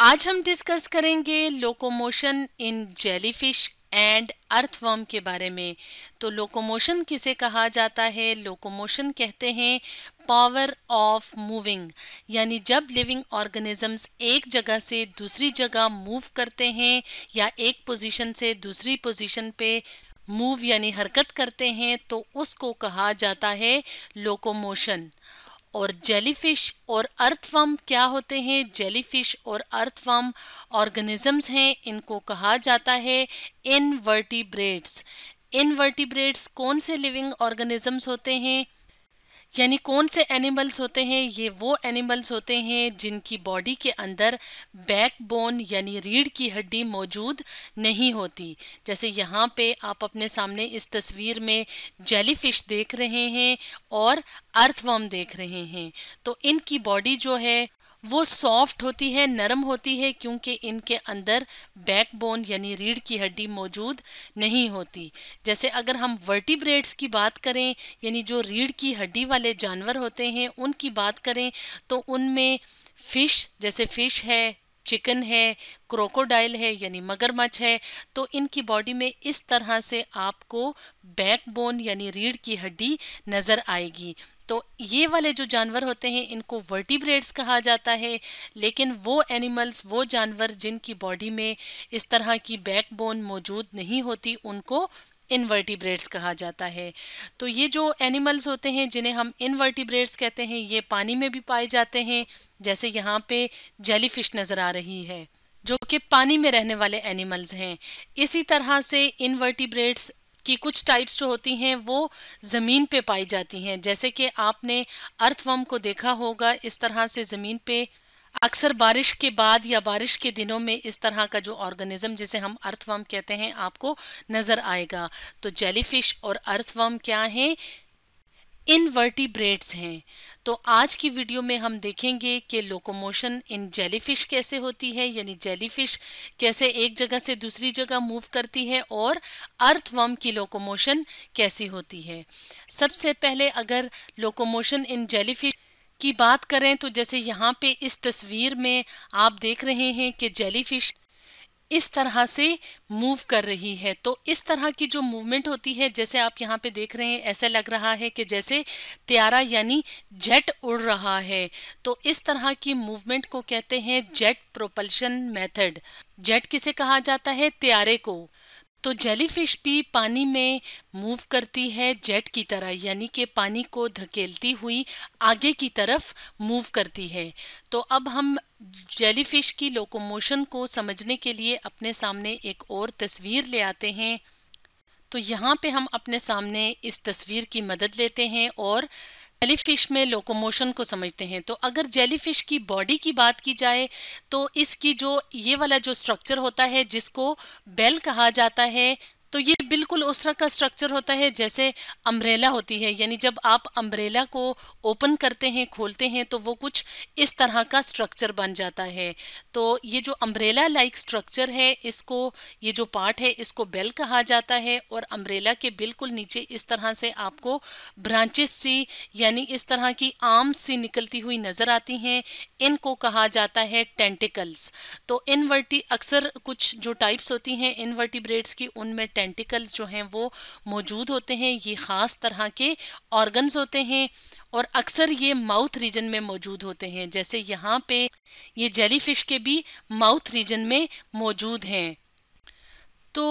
आज हम डिस्कस करेंगे locomotion in jellyfish and earthworm के बारे में तो लोकोमोशन किसे कहा जाता है लोकोमोशन कहते हैं पावर ऑफ मूविंग यानी जब लिविंग ऑर्गेनिजम्स एक जगह से दूसरी जगह मूव करते हैं या एक पोजीशन से दूसरी पोजीशन पे मूव यानी हरकत करते हैं तो उसको कहा जाता है लोकोमोशन और जेलीफिश और अर्थवम क्या होते हैं जेलीफिश और अर्थवम ऑर्गेनिजम्स हैं इनको कहा जाता है इनवर्टिब्रेट्स इनवर्टिब्रेट्स कौन से लिविंग ऑर्गेनिजम्स होते हैं यानी कौन से एनिमल्स होते हैं ये वो एनिमल्स होते हैं जिनकी बॉडी के अंदर बैकबोन यानी रीढ़ की हड्डी मौजूद नहीं होती जैसे यहाँ पे आप अपने सामने इस तस्वीर में जेलीफिश देख रहे हैं और अर्थवम देख रहे हैं तो इनकी बॉडी जो है वो सॉफ्ट होती है नरम होती है क्योंकि इनके अंदर बैकबोन यानी रीढ़ की हड्डी मौजूद नहीं होती जैसे अगर हम वर्टिब्रेट्स की बात करें यानी जो रीढ़ की हड्डी वाले जानवर होते हैं उनकी बात करें तो उनमें फ़िश जैसे फ़िश है चिकन है क्रोकोडाइल है यानी मगरमच्छ है तो इनकी बॉडी में इस तरह से आपको बैकबोन यानी रीढ़ की हड्डी नज़र आएगी तो ये वाले जो जानवर होते हैं इनको वर्टिब्रेड्स कहा जाता है लेकिन वो एनिमल्स वो जानवर जिनकी बॉडी में इस तरह की बैकबोन मौजूद नहीं होती उनको इनवर्टिब्रेड्स कहा जाता है तो ये जो एनिमल्स होते हैं जिन्हें हम इनवर्टिब्रेड्स कहते हैं ये पानी में भी पाए जाते हैं जैसे यहाँ पे जेलीफिश नज़र आ रही है जो कि पानी में रहने वाले एनिमल्स हैं इसी तरह से इनवर्टिब्रेड्स कि कुछ टाइप्स जो होती हैं वो ज़मीन पे पाई जाती हैं जैसे कि आपने अर्थवर्म को देखा होगा इस तरह से ज़मीन पे अक्सर बारिश के बाद या बारिश के दिनों में इस तरह का जो ऑर्गेनिज्म जिसे हम अर्थवम कहते हैं आपको नज़र आएगा तो जेलीफिश और अर्थवम क्या हैं इनवर्टिब्रेट्स हैं तो आज की वीडियो में हम देखेंगे कि लोकोमोशन इन जेलीफिश कैसे होती है यानी जेलीफिश कैसे एक जगह से दूसरी जगह मूव करती है और अर्थवर्म की लोकोमोशन कैसी होती है सबसे पहले अगर लोकोमोशन इन जेलीफिश की बात करें तो जैसे यहाँ पे इस तस्वीर में आप देख रहे हैं कि जेलीफिश इस तरह से मूव कर रही है तो इस तरह की जो मूवमेंट होती है जैसे आप यहाँ पे देख रहे हैं ऐसे लग रहा है कि जैसे त्यारा यानी जेट उड़ रहा है तो इस तरह की मूवमेंट को कहते हैं जेट प्रोपल्शन मेथड जेट किसे कहा जाता है त्यारे को तो जेलीफिश भी पानी में मूव करती है जेट की तरह यानी कि पानी को धकेलती हुई आगे की तरफ मूव करती है तो अब हम जेलीफिश की लोकोमोशन को समझने के लिए अपने सामने एक और तस्वीर ले आते हैं तो यहाँ पे हम अपने सामने इस तस्वीर की मदद लेते हैं और जेलीफिश में लोकोमोशन को समझते हैं तो अगर जेलीफिश की बॉडी की बात की जाए तो इसकी जो ये वाला जो स्ट्रक्चर होता है जिसको बेल कहा जाता है तो ये बिल्कुल उस तरह का स्ट्रक्चर होता है जैसे अम्ब्रेला होती है यानी जब आप अम्ब्रेला को ओपन करते हैं खोलते हैं तो वो कुछ इस तरह का स्ट्रक्चर बन जाता है तो ये जो अम्ब्रेला लाइक स्ट्रक्चर है इसको ये जो पार्ट है इसको बेल कहा जाता है और अम्ब्रेला के बिल्कुल नीचे इस तरह से आपको ब्रांचेस सी यानी इस तरह की आम सी निकलती हुई नज़र आती हैं इनको कहा जाता है टेंटिकल्स तो इनवर्टी अक्सर कुछ जो टाइप्स होती हैं इनवर्टिब्रेट्स की उनमें टेंटिकल्स जो हैं वो मौजूद होते हैं ये ख़ास तरह के ऑर्गन्स होते हैं और अक्सर ये माउथ रीजन में मौजूद होते हैं जैसे यहाँ पे ये जेलीफिश के भी माउथ रीजन में मौजूद हैं तो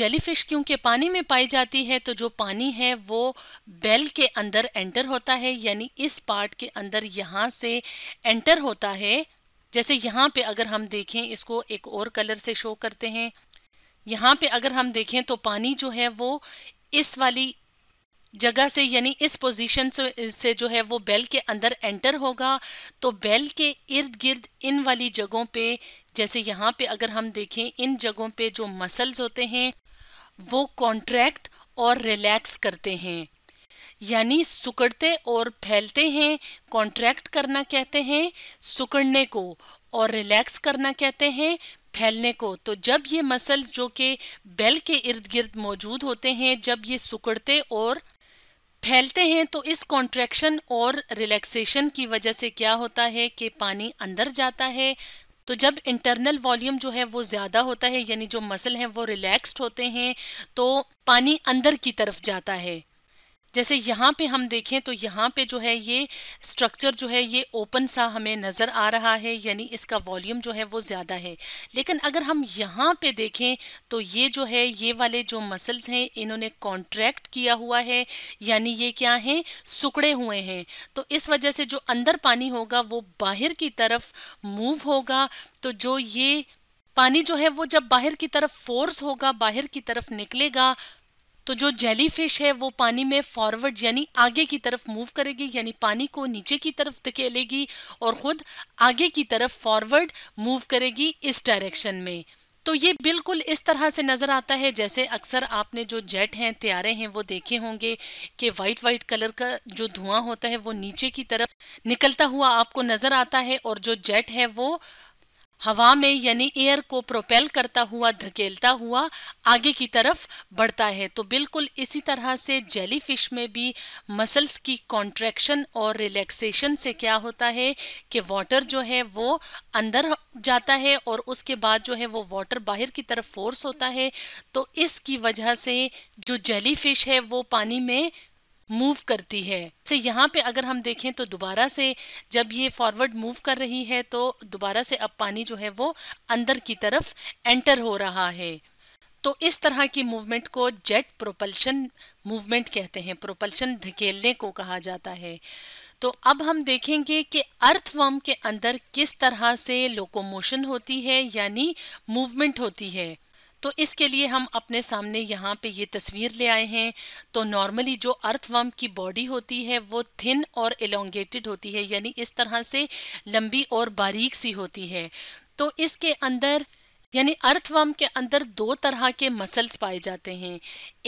जेलीफिश क्योंकि पानी में पाई जाती है तो जो पानी है वो बेल के अंदर एंटर होता है यानी इस पार्ट के अंदर यहाँ से एंटर होता है जैसे यहाँ पे अगर हम देखें इसको एक और कलर से शो करते हैं यहाँ पे अगर हम देखें तो पानी जो है वो इस वाली जगह से यानी इस पोजीशन से से जो है वो बेल के अंदर एंटर होगा तो बेल के इर्द गिर्द इन वाली जगहों पे जैसे यहाँ पे अगर हम देखें इन जगहों पे जो मसल्स होते हैं वो कॉन्ट्रैक्ट और रिलैक्स करते हैं यानी सुकड़ते और फैलते हैं कॉन्ट्रैक्ट करना कहते हैं सुकड़ने को और रिलैक्स करना कहते हैं फैलने को तो जब ये मसल्स जो कि बेल के इर्द गिर्द मौजूद होते हैं जब ये सुकड़ते और फैलते हैं तो इस कॉन्ट्रैक्शन और रिलैक्सेशन की वजह से क्या होता है कि पानी अंदर जाता है तो जब इंटरनल वॉल्यूम जो है वो ज़्यादा होता है यानी जो मसल हैं वो रिलैक्स्ड होते हैं तो पानी अंदर की तरफ जाता है जैसे यहाँ पे हम देखें तो यहाँ पे जो है ये स्ट्रक्चर जो है ये ओपन सा हमें नज़र आ रहा है यानी इसका वॉल्यूम जो है वो ज़्यादा है लेकिन अगर हम यहाँ पे देखें तो ये जो है ये वाले जो मसल्स हैं इन्होंने कॉन्ट्रैक्ट किया हुआ है यानी ये क्या है सुकड़े हुए हैं तो इस वजह से जो अंदर पानी होगा वो बाहर की तरफ मूव होगा तो जो ये पानी जो है वो जब बाहर की तरफ फोर्स होगा बाहर की तरफ निकलेगा तो जो जेली फिश है वो पानी में फॉरवर्ड यानी आगे की तरफ मूव करेगी यानी पानी को नीचे की तरफ धकेलेगी और ख़ुद आगे की तरफ फॉरवर्ड मूव करेगी इस डायरेक्शन में तो ये बिल्कुल इस तरह से नज़र आता है जैसे अक्सर आपने जो जेट हैं त्यारे हैं वो देखे होंगे कि वाइट वाइट कलर का जो धुआं होता है वो नीचे की तरफ निकलता हुआ आपको नज़र आता है और जो जेट है वो हवा में यानी एयर को प्रोपेल करता हुआ धकेलता हुआ आगे की तरफ बढ़ता है तो बिल्कुल इसी तरह से जेलीफिश में भी मसल्स की कॉन्ट्रैक्शन और रिलैक्सेशन से क्या होता है कि वाटर जो है वो अंदर जाता है और उसके बाद जो है वो वाटर बाहर की तरफ फोर्स होता है तो इसकी वजह से जो जेलीफिश है वो पानी में मूव करती है से यहाँ पे अगर हम देखें तो दोबारा से जब ये फॉरवर्ड मूव कर रही है तो दोबारा से अब पानी जो है वो अंदर की तरफ एंटर हो रहा है तो इस तरह की मूवमेंट को जेट प्रोपल्शन मूवमेंट कहते हैं प्रोपल्शन धकेलने को कहा जाता है तो अब हम देखेंगे कि अर्थवर्म के अंदर किस तरह से लोकोमोशन होती है यानी मूवमेंट होती है तो इसके लिए हम अपने सामने यहाँ पे ये तस्वीर ले आए हैं तो नॉर्मली जो अर्थवर्म की बॉडी होती है वो थिन और एलोंगेटेड होती है यानी इस तरह से लंबी और बारीक सी होती है तो इसके अंदर यानी अर्थवम के अंदर दो तरह के मसल्स पाए जाते हैं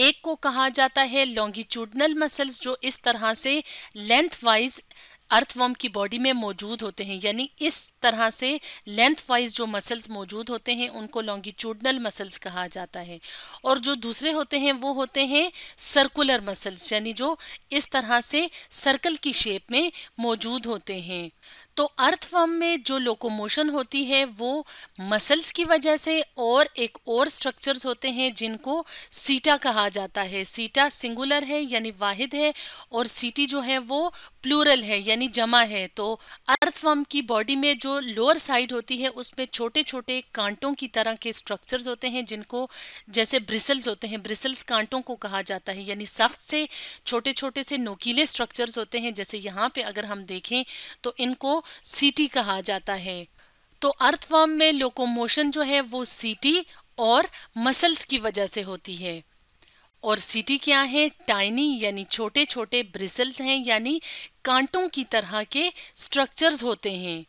एक को कहा जाता है लॉन्गिट्यूडनल मसल्स जो इस तरह से लेंथ वाइज अर्थवर्म की बॉडी में मौजूद होते हैं यानी इस तरह से लेंथ वाइज जो मसल्स मौजूद होते हैं उनको लॉन्गिट्यूडनल मसल्स कहा जाता है और जो दूसरे होते हैं वो होते हैं सर्कुलर मसल्स यानी जो इस तरह से सर्कल की शेप में मौजूद होते हैं तो अर्थवर्म में जो लोकोमोशन होती है वो मसल्स की वजह से और एक और स्ट्रक्चर्स होते हैं जिनको सीटा कहा जाता है सीटा सिंगुलर है यानी वाहिद है और सीटी जो है वो प्लूरल है यानी जमा है तो अर्थवर्म की बॉडी में जो लोअर साइड होती है उसमें छोटे छोटे कांटों की तरह के स्ट्रक्चर्स होते हैं जिनको जैसे ब्रिसल्स होते हैं ब्रिसल्स कांटों को कहा जाता है यानी सख्त से छोटे छोटे से नोकीले स्ट्रक्चर्स होते हैं जैसे यहाँ पे अगर हम देखें तो इनको सीटी कहा जाता है तो अर्थ फॉर्म में लोकोमोशन जो है वो सीटी और मसल्स की वजह से होती है और सीटी क्या है टाइनी यानी छोटे छोटे ब्रिसल्स हैं यानी कांटों की तरह के स्ट्रक्चर्स होते हैं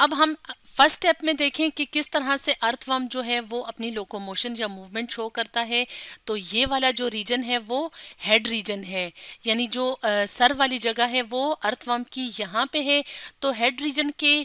अब हम फर्स्ट स्टेप में देखें कि किस तरह से अर्थवर्म जो है वो अपनी लोकोमोशन या मूवमेंट शो करता है तो ये वाला जो रीजन है वो हेड रीजन है यानी जो आ, सर वाली जगह है वो अर्थवर्म की यहाँ पे है तो हेड रीजन के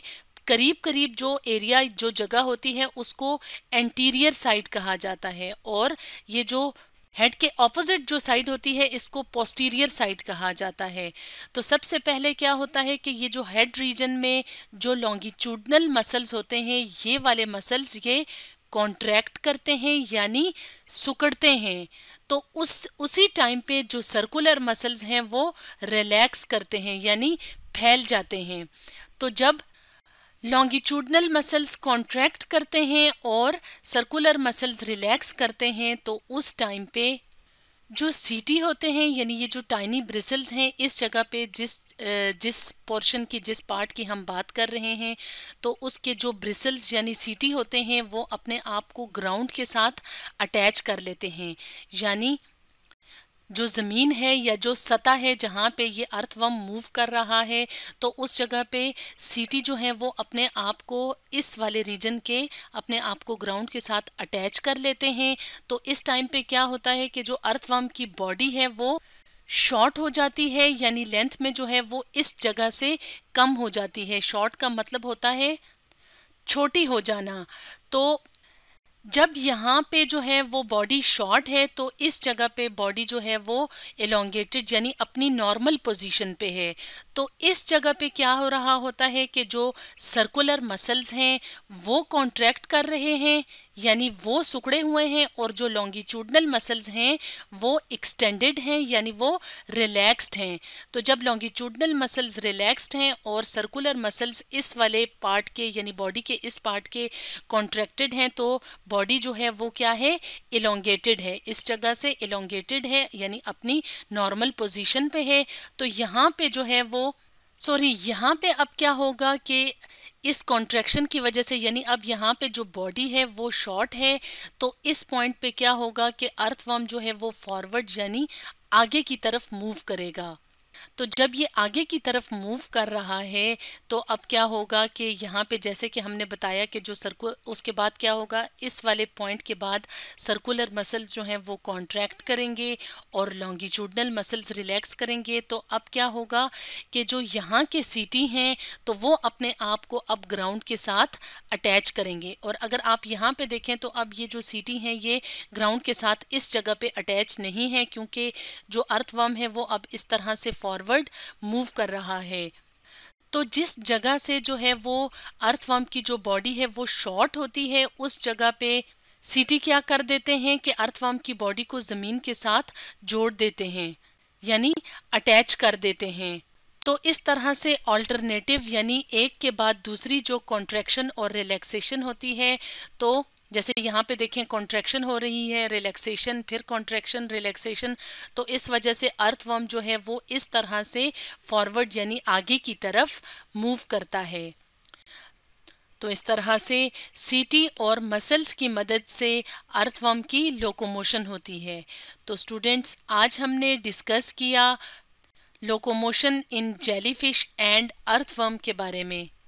करीब करीब जो एरिया जो जगह होती है उसको एंटीरियर साइड कहा जाता है और ये जो हेड के ऑपोजिट जो साइड होती है इसको पोस्टीरियर साइड कहा जाता है तो सबसे पहले क्या होता है कि ये जो हेड रीजन में जो लॉन्गिट्यूडनल मसल्स होते हैं ये वाले मसल्स ये कॉन्ट्रैक्ट करते हैं यानी सुकड़ते हैं तो उस उसी टाइम पे जो सर्कुलर मसल्स हैं वो रिलैक्स करते हैं यानी फैल जाते हैं तो जब लॉन्गिट्यूडनल मसल्स कॉन्ट्रैक्ट करते हैं और सर्कुलर मसल्स रिलैक्स करते हैं तो उस टाइम पे जो सीटी होते हैं यानी ये जो टाइनी ब्रिसल्स हैं इस जगह पे जिस जिस पोर्शन की जिस पार्ट की हम बात कर रहे हैं तो उसके जो ब्रिसल्स यानी सीटी होते हैं वो अपने आप को ग्राउंड के साथ अटैच कर लेते हैं यानी जो ज़मीन है या जो सतह है जहाँ पे ये अर्थवम मूव कर रहा है तो उस जगह पे सिटी जो है वो अपने आप को इस वाले रीजन के अपने आप को ग्राउंड के साथ अटैच कर लेते हैं तो इस टाइम पे क्या होता है कि जो अर्थवम की बॉडी है वो शॉर्ट हो जाती है यानी लेंथ में जो है वो इस जगह से कम हो जाती है शॉर्ट का मतलब होता है छोटी हो जाना तो जब यहाँ पे जो है वो बॉडी शॉर्ट है तो इस जगह पे बॉडी जो है वो एलोंगेटेड यानी अपनी नॉर्मल पोजीशन पे है तो इस जगह पे क्या हो रहा होता है कि जो सर्कुलर मसल्स हैं वो कॉन्ट्रैक्ट कर रहे हैं यानी वो सुकड़े हुए हैं और जो लॉन्गिट्यूडनल मसल्स हैं वो एक्सटेंडेड हैं यानी वो रिलैक्स्ड हैं तो जब लॉन्गिट्यूडनल मसल्स रिलैक्स्ड हैं और सर्कुलर मसल्स इस वाले पार्ट के यानी बॉडी के इस पार्ट के कॉन्ट्रैक्टेड हैं तो बॉडी जो है वो क्या है इलोंगेटेड है इस जगह से इलोंगेटेड है यानी अपनी नॉर्मल पोजिशन पर है तो यहाँ पर जो है वो सॉरी यहाँ पे अब क्या होगा कि इस कॉन्ट्रैक्शन की वजह से यानी अब यहाँ पे जो बॉडी है वो शॉर्ट है तो इस पॉइंट पे क्या होगा कि अर्थवर्म जो है वो फॉरवर्ड यानी आगे की तरफ मूव करेगा तो जब ये आगे की तरफ मूव कर रहा है तो अब क्या होगा कि यहाँ पे जैसे कि हमने बताया कि जो सर्कुल उसके बाद क्या होगा इस वाले पॉइंट के बाद सर्कुलर मसल्स जो हैं वो कॉन्ट्रैक्ट करेंगे और लॉन्गिट्यूडनल मसल्स रिलैक्स करेंगे तो अब क्या होगा कि जो यहाँ के सीटी हैं तो वो अपने आप को अब ग्राउंड के साथ अटैच करेंगे और अगर आप यहाँ पर देखें तो अब ये जो सीटी हैं ये ग्राउंड के साथ इस जगह पर अटैच नहीं है क्योंकि जो अर्थवम है वो अब इस तरह से फॉरवर्ड मूव कर रहा है तो जिस जगह से जो है वो अर्थवर्म की जो बॉडी है वो शॉर्ट होती है उस जगह पे सीटी क्या कर देते हैं कि अर्थवर्म की बॉडी को ज़मीन के साथ जोड़ देते हैं यानी अटैच कर देते हैं तो इस तरह से ऑल्टरनेटिव यानी एक के बाद दूसरी जो कॉन्ट्रैक्शन और रिलैक्सेशन होती है तो जैसे यहाँ पे देखें कॉन्ट्रैक्शन हो रही है रिलैक्सेशन फिर कॉन्ट्रैक्शन रिलैक्सेशन तो इस वजह से अर्थवर्म जो है वो इस तरह से फॉरवर्ड यानी आगे की तरफ मूव करता है तो इस तरह से सीटी और मसल्स की मदद से अर्थवर्म की लोकोमोशन होती है तो स्टूडेंट्स आज हमने डिस्कस किया locomotion in jellyfish and earthworm के बारे में